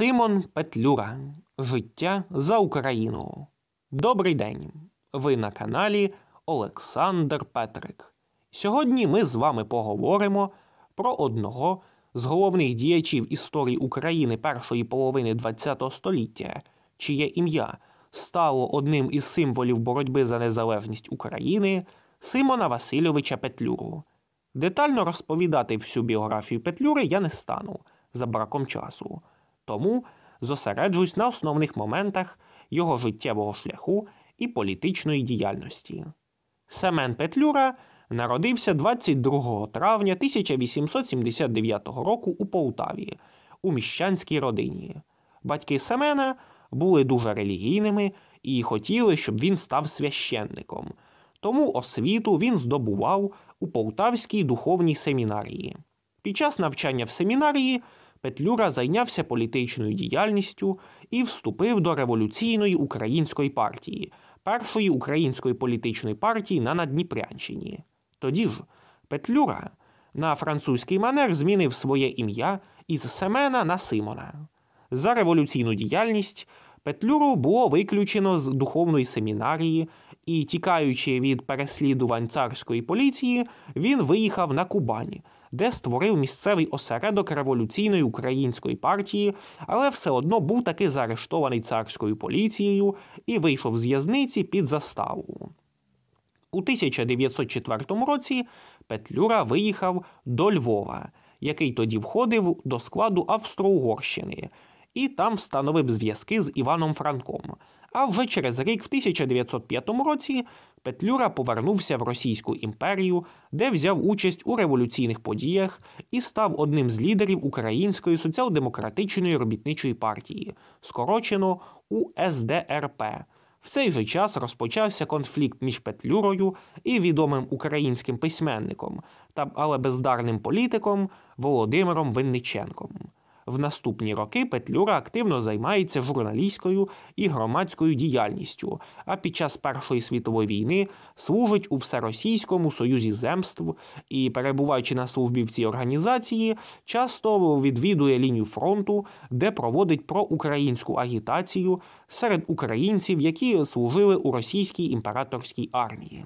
Симон Петлюра. Життя за Україну. Добрий день. Ви на каналі Олександр Петрик. Сьогодні ми з вами поговоримо про одного з головних діячів історії України першої половини ХХ століття, чиє ім'я стало одним із символів боротьби за незалежність України Симона Васильовича Петлюру. Детально розповідати всю біографію Петлюри я не стану за браком часу. Тому зосереджуюсь на основних моментах його життєвого шляху і політичної діяльності. Семен Петлюра народився 22 травня 1879 року у Полтаві у міщанській родині. Батьки Семена були дуже релігійними і хотіли, щоб він став священником. Тому освіту він здобував у Полтавській духовній семінарії. Під час навчання в семінарії Петлюра зайнявся політичною діяльністю і вступив до революційної української партії, першої української політичної партії на Надніпрянщині. Тоді ж Петлюра на французький манер змінив своє ім'я із Семена на Симона. За революційну діяльність Петлюру було виключено з духовної семінарії, і, тікаючи від переслідувань царської поліції, він виїхав на Кубані де створив місцевий осередок революційної української партії, але все одно був таки заарештований царською поліцією і вийшов з в'язниці під заставу. У 1904 році Петлюра виїхав до Львова, який тоді входив до складу Австро-Угорщини, і там встановив зв'язки з Іваном Франком. А вже через рік, в 1905 році, Петлюра повернувся в Російську імперію, де взяв участь у революційних подіях і став одним з лідерів Української соціал-демократичної робітничої партії, скорочено УСДРП. В цей же час розпочався конфлікт між Петлюрою і відомим українським письменником та але бездарним політиком Володимиром Винниченком. В наступні роки Петлюра активно займається журналістською і громадською діяльністю, а під час Першої світової війни служить у Всеросійському союзі земств і, перебуваючи на службі в цій організації, часто відвідує лінію фронту, де проводить проукраїнську агітацію серед українців, які служили у російській імператорській армії.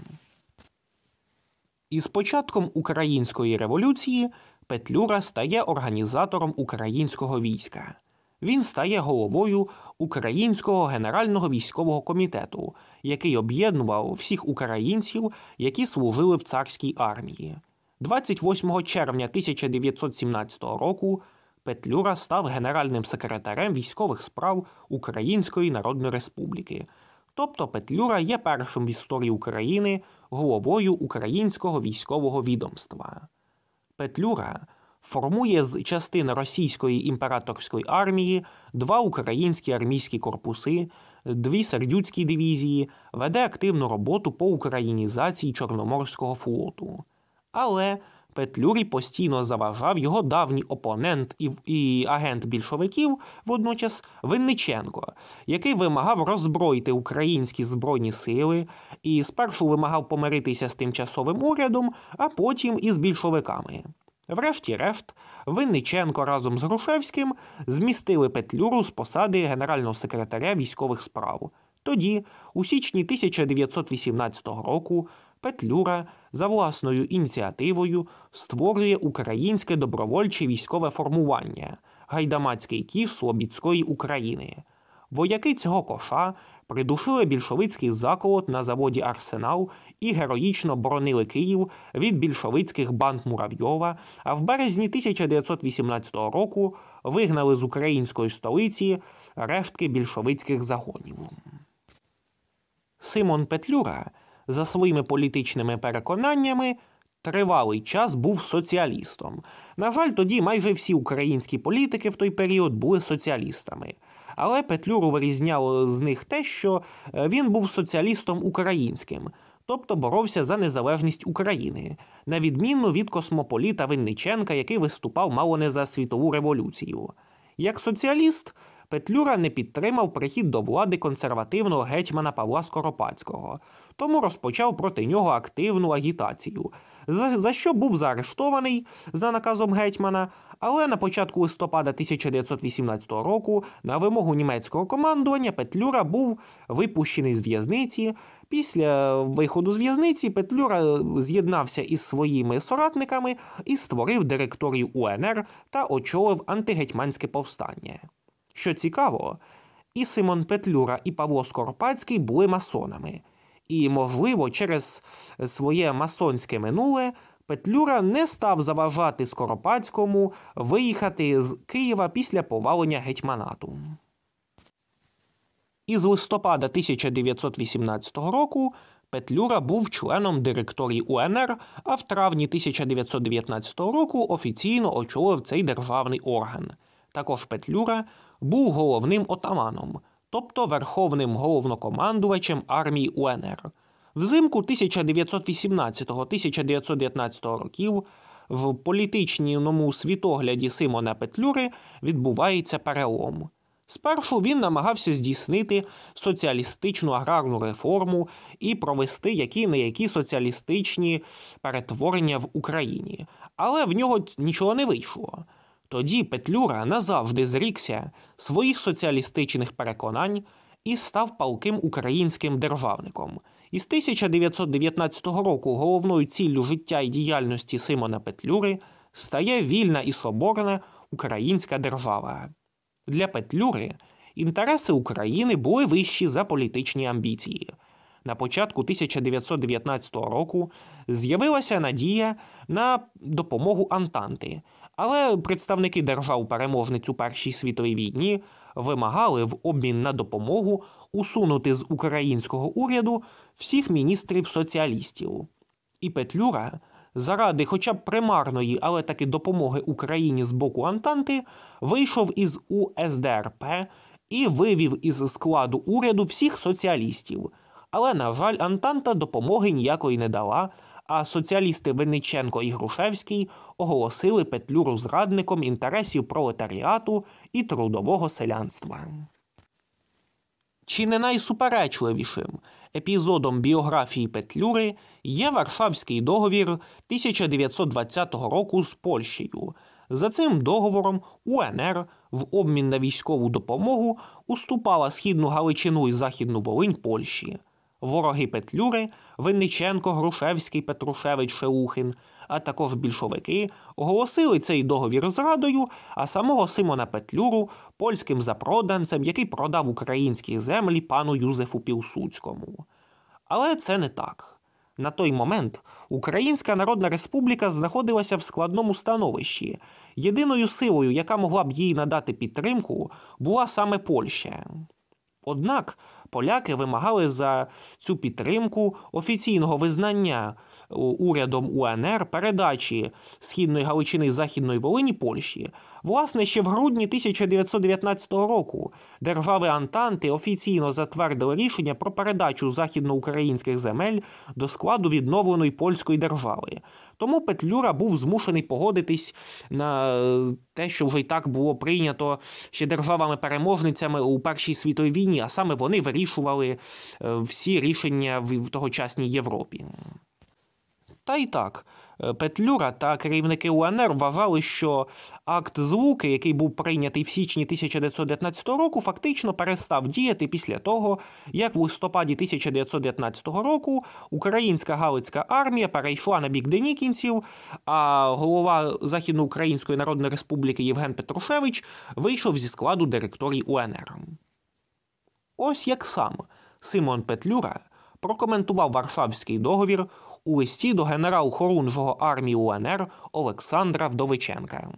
Із початком української революції Петлюра стає організатором українського війська. Він стає головою Українського генерального військового комітету, який об'єднував всіх українців, які служили в царській армії. 28 червня 1917 року Петлюра став генеральним секретарем військових справ Української Народної Республіки. Тобто Петлюра є першим в історії України головою українського військового відомства. Петлюра формує з частини російської імператорської армії два українські армійські корпуси, дві сердюцькі дивізії, веде активну роботу по українізації Чорноморського флоту. Але Петлюрі постійно заважав його давній опонент і і агент більшовиків, водночас Винниченко, який вимагав роззброїти українські збройні сили і спершу вимагав помиритися з тимчасовим урядом, а потім і з більшовиками. Врешті-решт, Винниченко разом з Грушевським змістили Петлюру з посади генерального секретаря військових справ. Тоді, у січні 1918 року, Петлюра за власною ініціативою створює українське добровольче військове формування гайдамацький кіш Слобідської України. Вояки цього коша придушили більшовицький заколот на заводі Арсенал і героїчно боронили Київ від більшовицьких банд Муравйова, а в березні 1918 року вигнали з української столиці рештки більшовицьких загонів. Симон Петлюра за своїми політичними переконаннями тривалий час був соціалістом. На жаль, тоді майже всі українські політики в той період були соціалістами. Але Петлюру вирізняло з них те, що е, він був соціалістом українським, тобто боровся за незалежність України, на відміну від космополіта Винниченка, який виступав мало не за світову революцію. Як соціаліст Петлюра не підтримав прихід до влади консервативного гетьмана Павла Скоропадського, тому розпочав проти нього активну агітацію, за, за що був заарештований за наказом гетьмана. Але на початку листопада 1918 року, на вимогу німецького командування, Петлюра був випущений з в'язниці. Після виходу з в'язниці Петлюра з'єднався із своїми соратниками і створив директорію УНР та очолив антигетьманське повстання. Що цікаво, і Симон Петлюра, і Павло Скорпацький були масонами, і, можливо, через е, своє масонське минуле Петлюра не став заважати Скоропадському виїхати з Києва після повалення гетьманату. Із листопада 1918 року Петлюра був членом директорії УНР, а в травні 1919 року офіційно очолив цей державний орган. Також Петлюра був головним отаманом, тобто верховним головнокомандувачем армії УНР. Взимку 1918-1919 років в політичному світогляді Симона Петлюри відбувається перелом. Спершу він намагався здійснити соціалістичну аграрну реформу і провести які не які соціалістичні перетворення в Україні, але в нього нічого не вийшло. Тоді Петлюра назавжди зрікся своїх соціалістичних переконань і став палким українським державником. Із 1919 року головною ціллю життя і діяльності Симона Петлюри стає вільна і соборна українська держава. Для Петлюри інтереси України були вищі за політичні амбіції. На початку 1919 року з'явилася надія на допомогу Антанти. Але представники держав-переможниць у Першій світовій війні вимагали в обмін на допомогу усунути з українського уряду всіх міністрів соціалістів. І Петлюра заради, хоча б примарної, але таки допомоги Україні з боку Антанти, вийшов із УСДРП і вивів із складу уряду всіх соціалістів. Але, на жаль, Антанта допомоги ніякої не дала. А соціалісти Винниченко і Грушевський оголосили Петлюру зрадником інтересів пролетаріату і трудового селянства. Чи не найсуперечливішим епізодом біографії Петлюри є Варшавський договір 1920 року з Польщею. За цим договором УНР в обмін на військову допомогу уступала східну Галичину і Західну Волинь Польщі вороги Петлюри Винниченко, Грушевський, Петрушевич, Шеухин, а також більшовики оголосили цей договір зрадою, а самого Симона Петлюру польським запроданцем, який продав українські землі пану Юзефу Пілсуцькому. Але це не так. На той момент Українська Народна Республіка знаходилася в складному становищі. Єдиною силою, яка могла б їй надати підтримку, була саме Польща. Однак поляки вимагали за цю підтримку офіційного визнання е, урядом УНР передачі східної Галичини і Західної Волині Польщі, Власне, ще в грудні 1919 року держави Антанти офіційно затвердили рішення про передачу західноукраїнських земель до складу відновленої польської держави. Тому Петлюра був змушений погодитись на е, те, що вже й так було прийнято ще державами-переможницями у Першій світовій війні, а саме вони вирішували е, всі рішення в тогочасній Європі. Та й так. Е, Петлюра та керівники УНР вважали, що акт звуки, який був прийнятий в січні 1919 року, фактично перестав діяти після того, як в листопаді 1919 року українська Галицька армія перейшла на бік денікінців, а голова Західноукраїнської Народної Республіки Євген Петрушевич вийшов зі складу директорій УНР. Ось як сам Симон Петлюра прокоментував Варшавський договір у листі до генерал-хорунжого армії УНР Олександра Вдовиченка.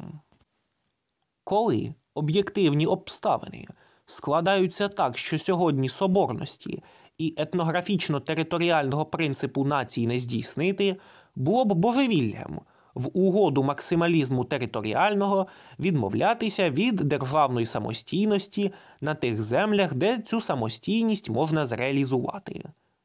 Коли об'єктивні обставини складаються так, що сьогодні соборності і етнографічно-територіального принципу нації не здійснити, було б божевіллям. В угоду максималізму територіального відмовлятися від державної самостійності на тих землях, де цю самостійність можна зреалізувати.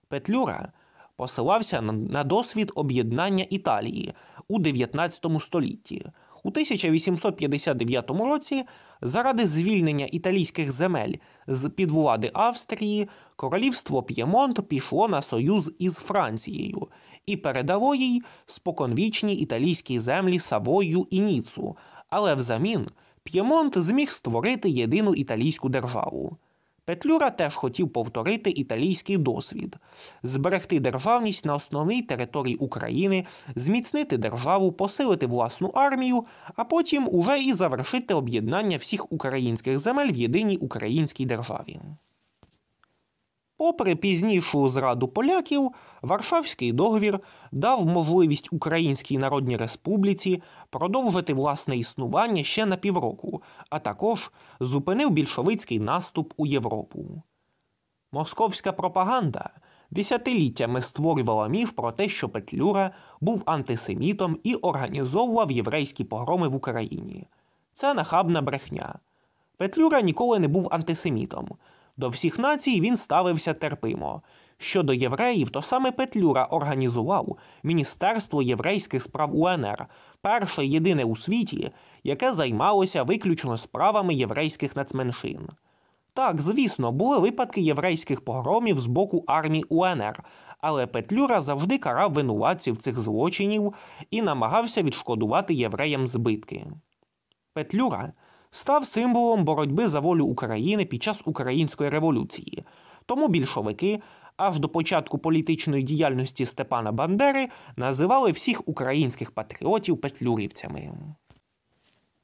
Петлюра посилався на досвід об'єднання Італії у 19 столітті. У 1859 році, заради звільнення італійських земель з під влади Австрії, королівство П'ємонт пішло на союз із Францією і передало їй споконвічні італійські землі Савою і Ніцу, але взамін П'ємонт зміг створити єдину італійську державу. Петлюра теж хотів повторити італійський досвід, зберегти державність на основній території України, зміцнити державу, посилити власну армію, а потім уже і завершити об'єднання всіх українських земель в єдиній українській державі. Попри пізнішу зраду поляків, Варшавський договір дав можливість Українській Народній Республіці продовжити власне існування ще на півроку, а також зупинив більшовицький наступ у Європу. Московська пропаганда десятиліттями створювала міф про те, що Петлюра був антисемітом і організовував єврейські погроми в Україні. Це нахабна брехня. Петлюра ніколи не був антисемітом. До всіх націй він ставився терпимо. Щодо євреїв, то саме Петлюра організував Міністерство єврейських справ УНР, перше єдине у світі, яке займалося виключно справами єврейських нацменшин. Так, звісно, були випадки єврейських погромів з боку армії УНР, але Петлюра завжди карав винуватців цих злочинів і намагався відшкодувати євреям збитки. Петлюра – став символом боротьби за волю України під час української революції. Тому більшовики аж до початку політичної діяльності Степана Бандери називали всіх українських патріотів петлюрівцями.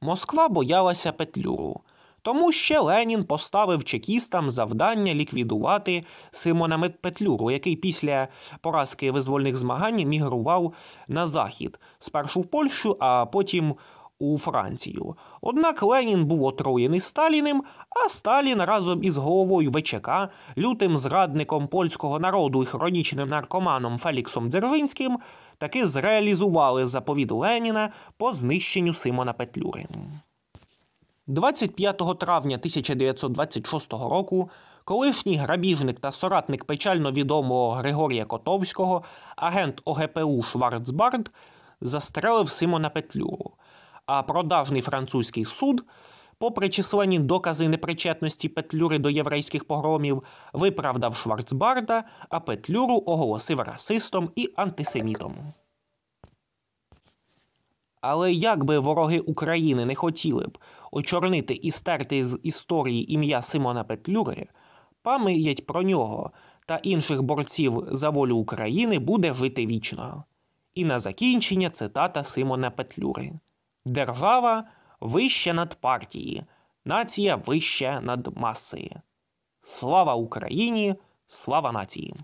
Москва боялася петлюру. Тому ще Ленін поставив чекістам завдання ліквідувати Симона Петлюру, який після поразки визвольних змагань мігрував на захід, спершу в Польщу, а потім у Францію. Однак Ленін був отруєний Сталіним, а Сталін разом із головою ВЧК, лютим зрадником польського народу і хронічним наркоманом Феліксом Дзержинським таки зреалізували заповіт Леніна по знищенню Симона Петлюри. 25 травня 1926 року. Колишній грабіжник та соратник печально відомого Григорія Котовського, агент ОГПУ Шварцбард, застрелив Симона Петлюру а продажний французький суд, попри численні докази непричетності Петлюри до єврейських погромів, виправдав Шварцбарда, а Петлюру оголосив расистом і антисемітом. Але як би вороги України не хотіли б очорнити і стерти з історії ім'я Симона Петлюри, пам'ять про нього та інших борців за волю України буде жити вічно. І на закінчення цитата Симона Петлюри. Держава вище над партії, нація вище над масою. Слава Україні, слава нації.